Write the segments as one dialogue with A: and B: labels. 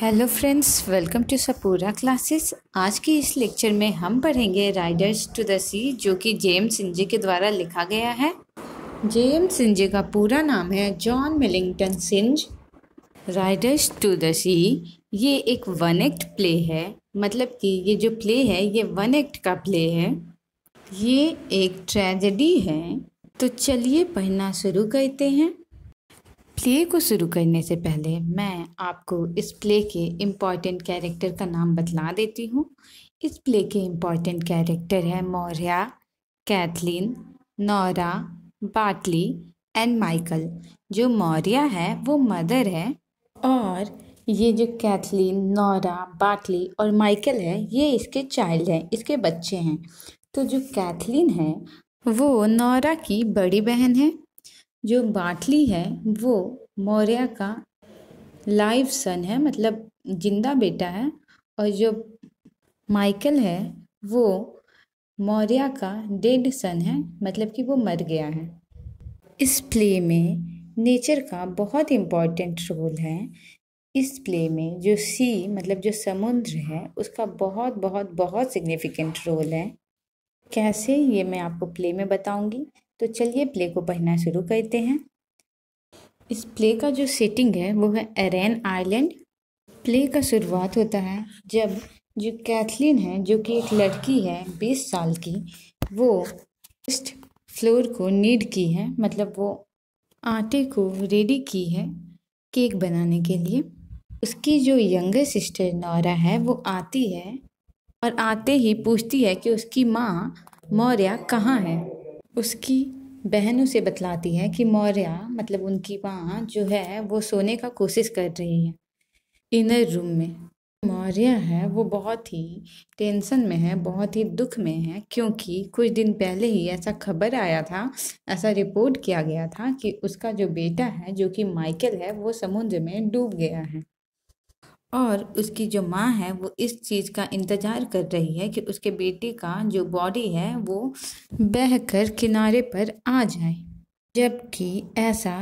A: hello friends welcome to Sapura classes आज की इस लेक्चर में हम पढ़ेंगे राइडर्स टू द सी जो कि जेम्स सिंजे के द्वारा लिखा गया है जेम्स सिंजे का पूरा नाम है John Millington Synge Riders to the Sea ये एक वन एक्ट प्ले है मतलब कि ये जो प्ले है ये वन एक्ट का प्ले है ये एक ट्रेजेडी है तो चलिए पढ़ना शुरू करते हैं प्ले को शुरू करने से पहले मैं आपको इस प्ले के इम्पॉर्टेंट कैरेक्टर का नाम बतला देती हूँ इस प्ले के इम्पॉर्टेंट कैरेक्टर है मौर्या कैथलीन नौरा बाटली एंड माइकल जो मौर्या है वो मदर है और ये जो कैथलीन नौरा बाटली और माइकल है ये इसके चाइल्ड हैं इसके बच्चे हैं तो जो कैथलीन है वो नौरा की बड़ी बहन है जो बाटली है वो मौर्य का लाइव सन है मतलब जिंदा बेटा है और जो माइकल है वो मौर्य का डेड सन है मतलब कि वो मर गया है इस प्ले में नेचर का बहुत इम्पॉर्टेंट रोल है इस प्ले में जो सी मतलब जो समुद्र है उसका बहुत बहुत बहुत सिग्निफिकेंट रोल है कैसे ये मैं आपको प्ले में बताऊंगी तो चलिए प्ले को पढ़ना शुरू करते हैं इस प्ले का जो सेटिंग है वो है एरेन आइलैंड प्ले का शुरुआत होता है जब जो कैथलीन है जो कि एक लड़की है बीस साल की वो फर्स्ट फ्लोर को नीड की है मतलब वो आटे को रेडी की है केक बनाने के लिए उसकी जो यंगर सिस्टर नौरा है वो आती है और आते ही पूछती है कि उसकी माँ मौर्या कहाँ है उसकी बहन उसे बतलाती है कि मौर्य मतलब उनकी माँ जो है वो सोने का कोशिश कर रही है इनर रूम में मौर्य है वो बहुत ही टेंशन में है बहुत ही दुख में है क्योंकि कुछ दिन पहले ही ऐसा खबर आया था ऐसा रिपोर्ट किया गया था कि उसका जो बेटा है जो कि माइकल है वो समुद्र में डूब गया है और उसकी जो माँ है वो इस चीज़ का इंतज़ार कर रही है कि उसके बेटे का जो बॉडी है वो बह कर किनारे पर आ जाए जबकि ऐसा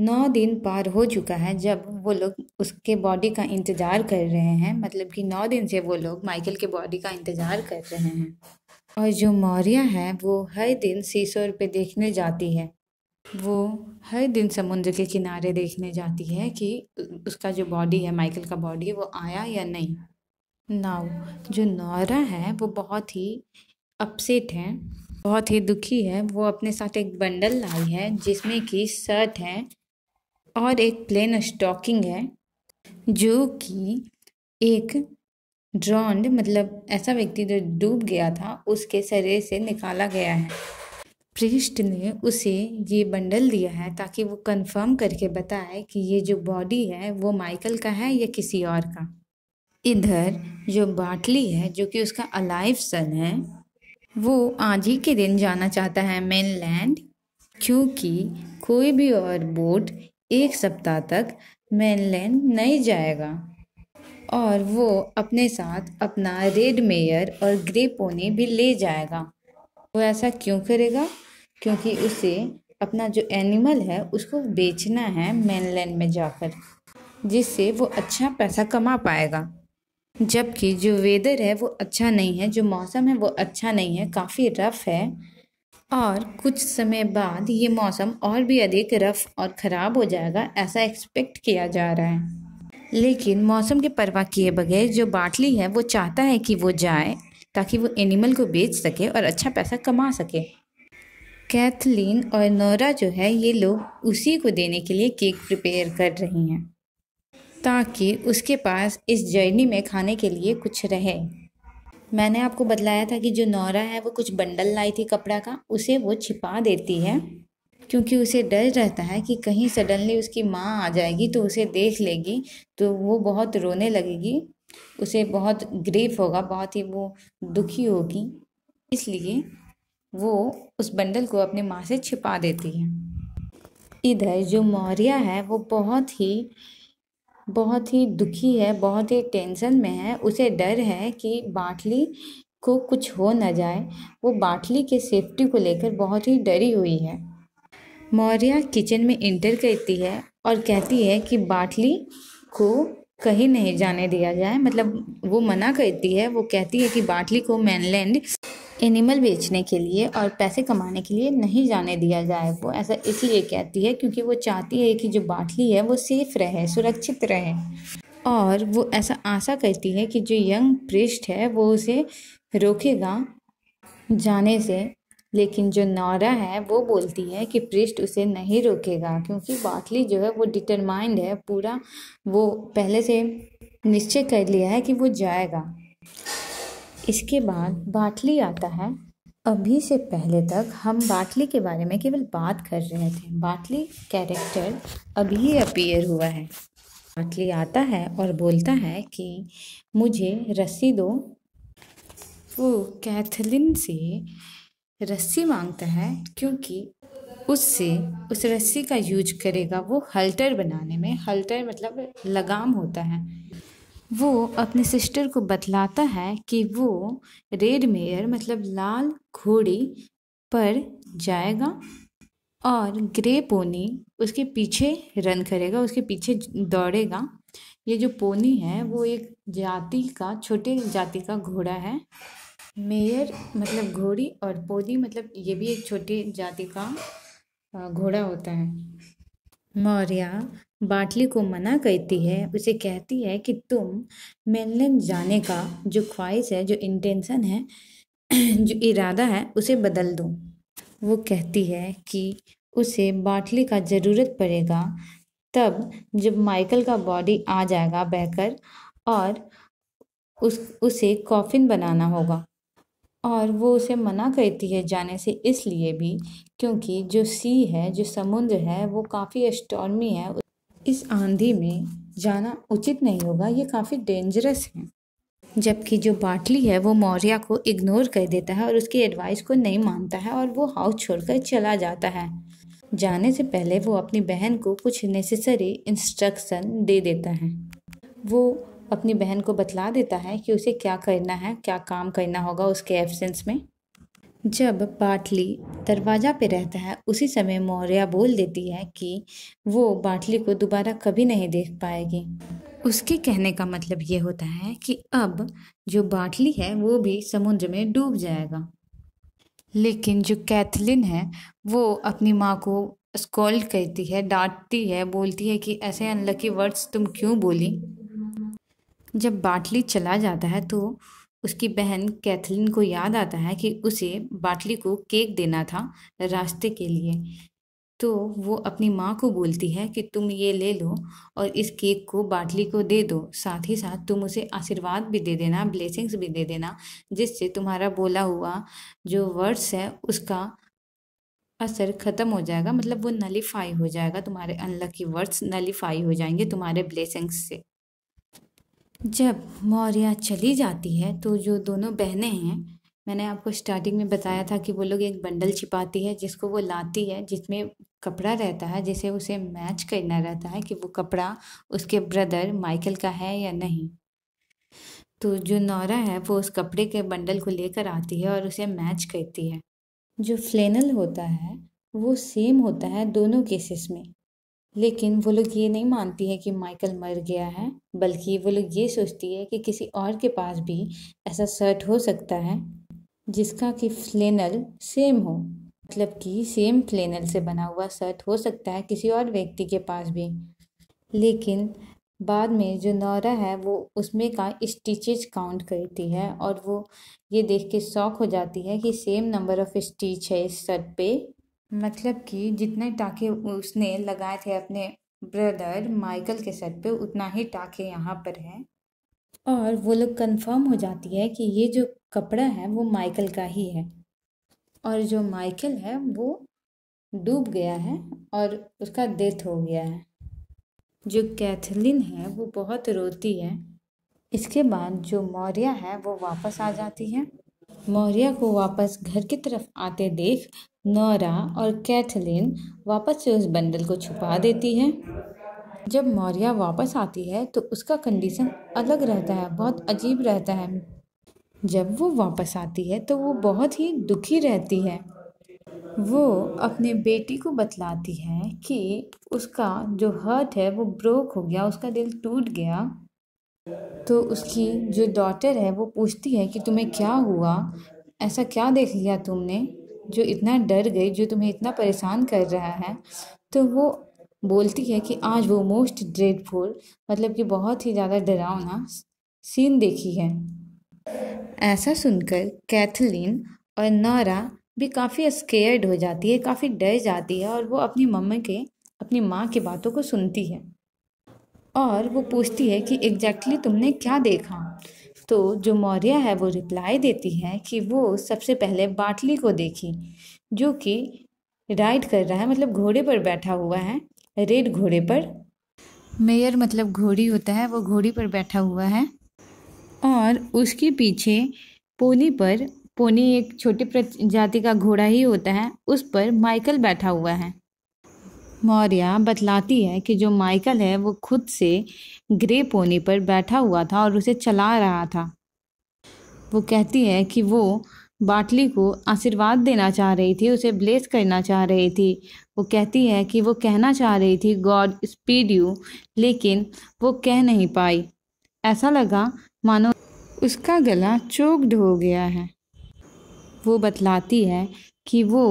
A: नौ दिन पार हो चुका है जब वो लोग उसके बॉडी का इंतज़ार कर रहे हैं मतलब कि नौ दिन से वो लोग माइकल के बॉडी का इंतज़ार कर रहे हैं और जो मौर्य है वो हर दिन सीसौ रुपये देखने जाती है वो हर दिन समुद्र के किनारे देखने जाती है कि उसका जो बॉडी है माइकल का बॉडी है वो आया या नहीं नाउ जो नौरा है वो बहुत ही अपसेट है बहुत ही दुखी है वो अपने साथ एक बंडल लाई है जिसमें कि शर्ट है और एक प्लेन स्टॉकिंग है जो कि एक ड्रॉन्ड मतलब ऐसा व्यक्ति जो डूब गया था उसके शरीर से निकाला गया है पृष्ठ ने उसे ये बंडल दिया है ताकि वो कंफर्म करके बताए कि ये जो बॉडी है वो माइकल का है या किसी और का इधर जो बाटली है जो कि उसका अलाइव सन है वो आज ही के दिन जाना चाहता है लैंड क्योंकि कोई भी और बोट एक सप्ताह तक लैंड नहीं जाएगा और वो अपने साथ अपना रेड मेयर और ग्रे पोनी भी ले जाएगा वो ऐसा क्यों करेगा क्योंकि उसे अपना जो एनिमल है उसको बेचना है मेनलैंड में जाकर जिससे वो अच्छा पैसा कमा पाएगा जबकि जो वेदर है वो अच्छा नहीं है जो मौसम है वो अच्छा नहीं है काफ़ी रफ़ है और कुछ समय बाद ये मौसम और भी अधिक रफ़ और ख़राब हो जाएगा ऐसा एक्सपेक्ट किया जा रहा है लेकिन मौसम के परवाह किए बगैर जो बाटली है वो चाहता है कि वो जाए ताकि वो एनिमल को बेच सके और अच्छा पैसा कमा सके कैथलीन और नोरा जो है ये लोग उसी को देने के लिए केक प्रिपेयर कर रही हैं ताकि उसके पास इस जर्नी में खाने के लिए कुछ रहे मैंने आपको बतलाया था कि जो नौरा है वो कुछ बंडल लाई थी कपड़ा का उसे वो छिपा देती है क्योंकि उसे डर रहता है कि कहीं सडनली उसकी माँ आ जाएगी तो उसे देख लेगी तो वो बहुत रोने लगेगी उसे बहुत ग्रीफ होगा बहुत ही वो दुखी होगी इसलिए वो उस बंडल को अपनी माँ से छिपा देती है इधर जो मौर्या है वो बहुत ही बहुत ही दुखी है बहुत ही टेंशन में है उसे डर है कि बाटली को कुछ हो ना जाए वो बाटली के सेफ्टी को लेकर बहुत ही डरी हुई है मौर्या किचन में इंटर करती है और कहती है कि बाटली को कहीं नहीं जाने दिया जाए मतलब वो मना करती है वो कहती है कि बाटली को मैनलैंड एनिमल बेचने के लिए और पैसे कमाने के लिए नहीं जाने दिया जाए वो ऐसा इसलिए कहती है क्योंकि वो चाहती है कि जो बाटली है वो सेफ रहे सुरक्षित रहे और वो ऐसा आशा करती है कि जो यंग पृष्ठ है वो उसे रोकेगा जाने से लेकिन जो नौरा है वो बोलती है कि पृष्ठ उसे नहीं रोकेगा क्योंकि बाटली जो है वो डिटरमाइंड है पूरा वो पहले से निश्चय कर लिया है कि वो जाएगा इसके बाद बाटली आता है अभी से पहले तक हम बाटली के बारे में केवल बात कर रहे थे बाटली कैरेक्टर अभी अपीयर हुआ है बाटली आता है और बोलता है कि मुझे रस्सी दो वो कैथलिन से रस्सी मांगता है क्योंकि उससे उस रस्सी का यूज करेगा वो हल्टर बनाने में हल्टर मतलब लगाम होता है वो अपने सिस्टर को बतलाता है कि वो रेड मेयर मतलब लाल घोड़ी पर जाएगा और ग्रे पोनी उसके पीछे रन करेगा उसके पीछे दौड़ेगा ये जो पोनी है वो एक जाति का छोटे जाति का घोड़ा है मेयर मतलब घोड़ी और पोनी मतलब ये भी एक छोटे जाति का घोड़ा होता है मौर्या बाटली को मना करती है उसे कहती है कि तुम मेनलैंड जाने का जो ख्वाहिश है जो इंटेंशन है जो इरादा है उसे बदल दो वो कहती है कि उसे बाटली का ज़रूरत पड़ेगा तब जब माइकल का बॉडी आ जाएगा बहकर और उस उसे कॉफिन बनाना होगा और वो उसे मना करती है जाने से इसलिए भी क्योंकि जो सी है जो समुद्र है वो काफ़ी स्टॉर्मी है इस आंधी में जाना उचित नहीं होगा ये काफ़ी डेंजरस है जबकि जो बाटली है वो मौर्य को इग्नोर कर देता है और उसकी एडवाइस को नहीं मानता है और वो हाउस छोड़कर चला जाता है जाने से पहले वो अपनी बहन को कुछ नेसेसरी इंस्ट्रक्शन दे देता है वो अपनी बहन को बतला देता है कि उसे क्या करना है क्या काम करना होगा उसके एब्सेंस में जब बाटली दरवाज़ा पे रहता है उसी समय मौर्या बोल देती है कि वो बाटली को दोबारा कभी नहीं देख पाएगी उसके कहने का मतलब ये होता है कि अब जो बाटली है वो भी समुद्र में डूब जाएगा लेकिन जो कैथलिन है वो अपनी माँ को स्कॉल कहती है डांटती है बोलती है कि ऐसे अनलकी वर्ड्स तुम क्यों बोली जब बाटली चला जाता है तो उसकी बहन कैथलीन को याद आता है कि उसे बाटली को केक देना था रास्ते के लिए तो वो अपनी माँ को बोलती है कि तुम ये ले लो और इस केक को बाटली को दे दो साथ ही साथ तुम उसे आशीर्वाद भी दे देना ब्लेसिंग्स भी दे देना जिससे तुम्हारा बोला हुआ जो वर्ड्स है उसका असर ख़त्म हो जाएगा मतलब वो नलीफाई हो जाएगा तुम्हारे अनलकी वर्ड्स नलीफाई हो जाएंगे तुम्हारे ब्लेसिंग्स से जब मौर्या चली जाती है तो जो दोनों बहनें हैं मैंने आपको स्टार्टिंग में बताया था कि वो लोग एक बंडल छिपाती है जिसको वो लाती है जिसमें कपड़ा रहता है जिसे उसे मैच करना रहता है कि वो कपड़ा उसके ब्रदर माइकल का है या नहीं तो जो नौरा है वो उस कपड़े के बंडल को लेकर आती है और उसे मैच करती है जो फ्लेनल होता है वो सेम होता है दोनों केसेस में लेकिन वो लोग ये नहीं मानती है कि माइकल मर गया है बल्कि वो लोग ये सोचती है कि किसी और के पास भी ऐसा शर्ट हो सकता है जिसका कि फ्लेनल सेम हो मतलब कि सेम फ्लेनल से बना हुआ शर्ट हो सकता है किसी और व्यक्ति के पास भी लेकिन बाद में जो नौरा है वो उसमें का स्टिचेज काउंट करती है और वो ये देख के शौक हो जाती है कि सेम नंबर ऑफ स्टिच है इस शर्ट पे मतलब कि जितने टाके उसने लगाए थे अपने ब्रदर माइकल के सर पे उतना ही टाके यहाँ पर है और वो लोग कंफर्म हो जाती है कि ये जो कपड़ा है वो माइकल का ही है और जो माइकल है वो डूब गया है और उसका डेथ हो गया है जो कैथलिन है वो बहुत रोती है इसके बाद जो मौर्या है वो वापस आ जाती है मौर्या को वापस घर की तरफ आते देख नोरा और कैथलीन वापस से उस बंडल को छुपा देती है जब मौर्या वापस आती है तो उसका कंडीशन अलग रहता है बहुत अजीब रहता है जब वो वापस आती है तो वो बहुत ही दुखी रहती है वो अपने बेटी को बतलाती है कि उसका जो हर्ट है वो ब्रोक हो गया उसका दिल टूट गया तो उसकी जो डॉटर है वो पूछती है कि तुम्हें क्या हुआ ऐसा क्या देख लिया तुमने जो इतना डर गई जो तुम्हें इतना परेशान कर रहा है तो वो बोलती है कि आज वो मोस्ट ड्रेडफुल मतलब कि बहुत ही ज़्यादा डरावना सीन देखी है ऐसा सुनकर कैथलीन और नौरा भी काफ़ी स्केयर्ड हो जाती है काफ़ी डर जाती है और वो अपनी मम्मी के अपनी माँ की बातों को सुनती है और वो पूछती है कि एग्जैक्टली exactly तुमने क्या देखा तो जो मौर्य है वो रिप्लाई देती है कि वो सबसे पहले बाटली को देखी जो कि राइड कर रहा है मतलब घोड़े पर बैठा हुआ है रेड घोड़े पर मेयर मतलब घोड़ी होता है वो घोड़ी पर बैठा हुआ है और उसके पीछे पोनी पर पोनी एक छोटी प्रजाति का घोड़ा ही होता है उस पर माइकल बैठा हुआ है मौर्य बतलाती है कि जो माइकल है वो खुद से ग्रे पोनी पर बैठा हुआ था और उसे चला रहा था वो कहती है कि वो बाटली को आशीर्वाद देना चाह रही थी उसे ब्लेस करना चाह रही थी वो कहती है कि वो कहना चाह रही थी गॉड स्पीड यू लेकिन वो कह नहीं पाई ऐसा लगा मानो उसका गला चोकड हो गया है वो बतलाती है कि वो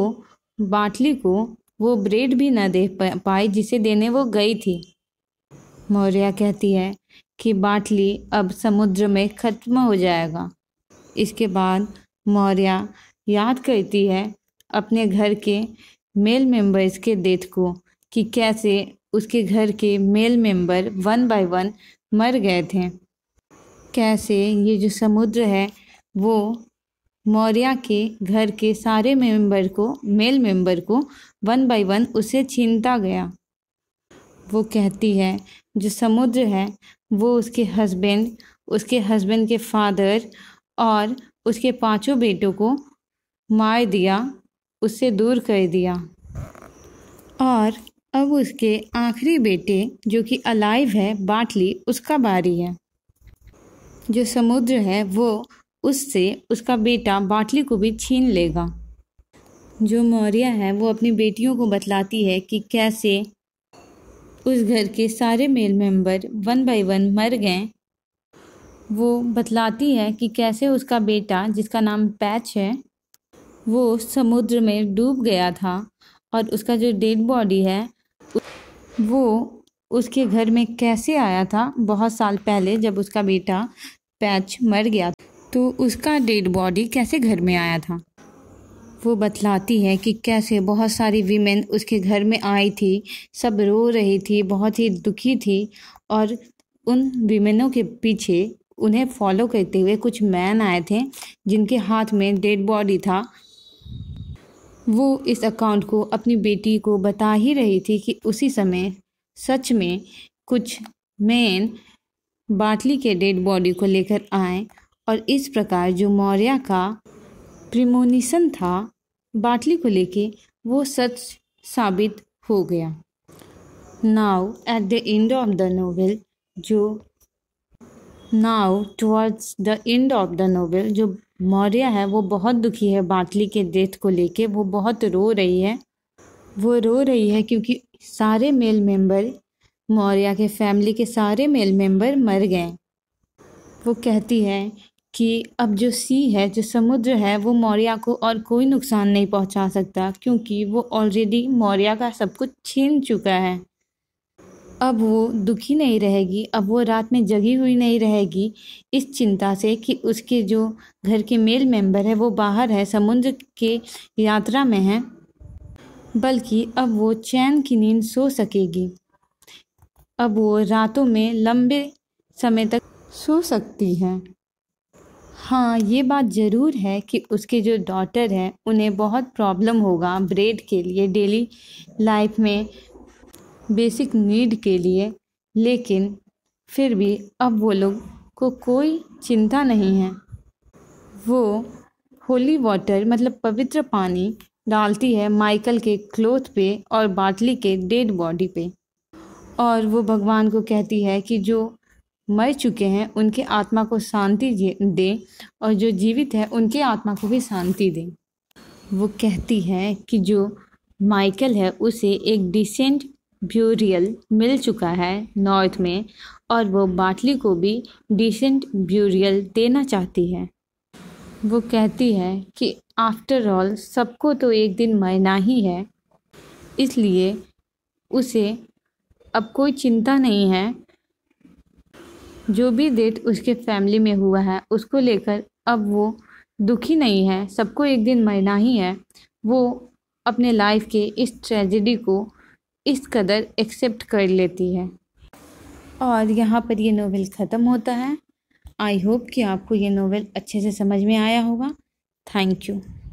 A: बाटली को वो ब्रेड भी ना दे पाई जिसे देने वो गई थी मौर्या कहती है कि बाटली अब समुद्र में खत्म हो जाएगा इसके बाद मौर्या याद करती है अपने घर के मेल मेंबर्स के डेथ को कि कैसे उसके घर के male member one by one मर गए थे कैसे ये जो समुद्र है वो मौर्य के घर के सारे मेंबर को मेल मेंबर को वन बाय वन उसे छीनता गया वो कहती है जो समुद्र है वो उसके हस्बैंड उसके हस्बैंड के फादर और उसके पांचों बेटों को मार दिया उससे दूर कर दिया और अब उसके आखिरी बेटे जो कि अलाइव है बाटली उसका बारी है जो समुद्र है वो उससे उसका बेटा बाटली को भी छीन लेगा जो मौर्य है वो अपनी बेटियों को बतलाती है कि कैसे उस घर के सारे male member one by one मर गए वो बतलाती है कि कैसे उसका बेटा जिसका नाम पैच है वो समुद्र में डूब गया था और उसका जो डेड बॉडी है वो उसके घर में कैसे आया था बहुत साल पहले जब उसका बेटा पैच मर गया था तो उसका डेड बॉडी कैसे घर में आया था वो बतलाती है कि कैसे बहुत सारी वीमेन उसके घर में आई थी सब रो रही थी बहुत ही दुखी थी और उन वीमेनों के पीछे उन्हें फॉलो करते हुए कुछ मैन आए थे जिनके हाथ में डेड बॉडी था वो इस अकाउंट को अपनी बेटी को बता ही रही थी कि उसी समय सच में कुछ मैन बाटली के डेड बॉडी को लेकर आए और इस प्रकार जो मौर्य का प्रिमोनिशन था बाटली को लेके वो सच साबित हो गया now at the end of the novel जो now towards the end of the novel जो मौर्य है वो बहुत दुखी है बाटली के डेथ को लेके वो बहुत रो रही है वो रो रही है क्योंकि सारे मेल मेंबर मौर्य के फैमिली के सारे मेल मेंबर मर गए वो कहती है कि अब जो सी है जो समुद्र है वो मौर्य को और कोई नुकसान नहीं पहुंचा सकता क्योंकि वो ऑलरेडी मौर्य का सब कुछ छीन चुका है अब वो दुखी नहीं रहेगी अब वो रात में जगी हुई नहीं रहेगी इस चिंता से कि उसके जो घर के मेल मेंबर है वो बाहर है समुद्र के यात्रा में है बल्कि अब वो चैन की नींद सो सकेगी अब वो रातों में लंबे समय तक सो सकती है हाँ ये बात ज़रूर है कि उसके जो डॉटर हैं उन्हें बहुत प्रॉब्लम होगा ब्रेड के लिए डेली लाइफ में बेसिक नीड के लिए लेकिन फिर भी अब वो लोग को कोई चिंता नहीं है वो होली वाटर मतलब पवित्र पानी डालती है माइकल के क्लोथ पे और बाटली के डेड बॉडी पे और वो भगवान को कहती है कि जो मर चुके हैं उनके आत्मा को शांति दें और जो जीवित है उनके आत्मा को भी शांति दें वो कहती है कि जो माइकल है उसे एक डिसेंट ब्यूरियल मिल चुका है नॉर्थ में और वो बाटली को भी डिसेंट ब्यूरियल देना चाहती है वो कहती है कि आफ्टर ऑल सबको तो एक दिन मरना ही है इसलिए उसे अब कोई चिंता नहीं है जो भी डेट उसके फैमिली में हुआ है उसको लेकर अब वो दुखी नहीं है सबको एक दिन मरना ही है वो अपने लाइफ के इस ट्रेजेडी को इस कदर एक्सेप्ट कर लेती है और यहाँ पर ये नोवेल ख़त्म होता है आई होप कि आपको ये नोवेल अच्छे से समझ में आया होगा थैंक यू